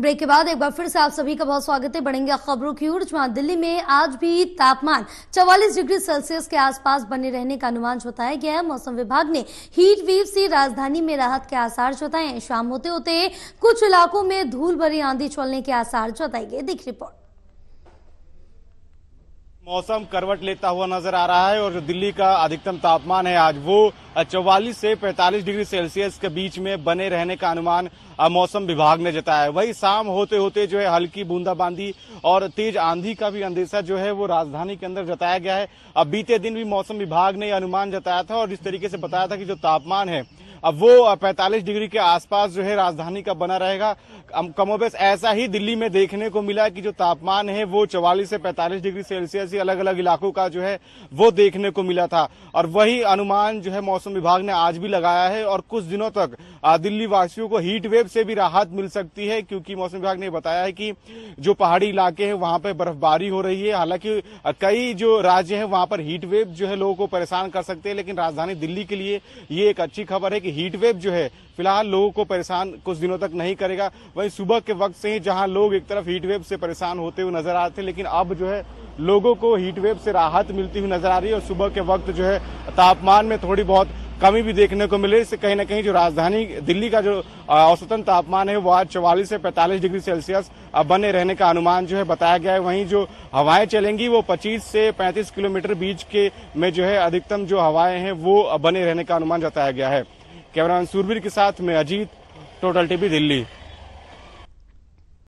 break के बाद एक बार फिर से आप सभी का बहुत स्वागत है बढ़ेंगे खबरों की ओर जहां दिल्ली में आज भी तापमान 44 डिग्री सेल्सियस के आसपास बने रहने का अनुमान जताया गया है मौसम विभाग ने हीट वेव से राजधानी में राहत के आसार जताए शाम होते होते कुछ इलाकों में धूल भरी आंधी चलने के आसार जताए गए दिख रिपोर्ट मौसम करवट लेता हुआ नजर आ रहा है और जो दिल्ली का अधिकतम तापमान है आज वो 44 से 45 डिग्री सेल्सियस के बीच में बने रहने का अनुमान मौसम विभाग ने जताया है वही शाम होते होते जो है हल्की बूंदाबांदी और तेज आंधी का भी अंदेशा जो है वो राजधानी के अंदर जताया गया है अब बीते दिन भी मौसम विभाग ने अनुमान जताया था और इस तरीके से बताया था कि जो तापमान है अब वो पैंतालीस डिग्री के आसपास जो है राजधानी का बना रहेगा कमोबेश ऐसा ही दिल्ली में देखने को मिला कि जो तापमान है वो चवालीस से पैंतालीस डिग्री सेल्सियस ही अलग अलग इलाकों का जो है वो देखने को मिला था और वही अनुमान जो है मौसम विभाग ने आज भी लगाया है और कुछ दिनों तक दिल्ली वासियों को हीट वेव से भी राहत मिल सकती है क्योंकि मौसम विभाग ने बताया है कि जो पहाड़ी इलाके हैं वहां पर बर्फबारी हो रही है हालांकि कई जो राज्य हैं वहां पर हीट वेव जो है लोगों को परेशान कर सकते हैं लेकिन राजधानी दिल्ली के लिए ये एक अच्छी खबर है कि कि हीट वेव जो है फिलहाल लोगों को परेशान कुछ दिनों तक नहीं करेगा वहीं सुबह के वक्त से ही जहां लोग एक तरफ हीट वेव से परेशान होते हुए नजर आ रहे थे लेकिन अब जो है लोगों को हीट वेव से राहत मिलती हुई नजर आ रही है और सुबह के वक्त जो है तापमान में थोड़ी बहुत कमी भी देखने को मिले इससे कहीं ना कहीं जो राजधानी दिल्ली का जो औसतन तापमान है वो आज चौवालीस से 45 डिग्री सेल्सियस बने रहने का अनुमान जो है बताया गया है वहीं जो हवाएं चलेंगी वो 25 से 35 किलोमीटर बीच के में जो है अधिकतम जो हवाएं हैं वो बने रहने का अनुमान जताया गया है कैमरामैन सुरवीर के साथ में अजीत टोटल टीवी दिल्ली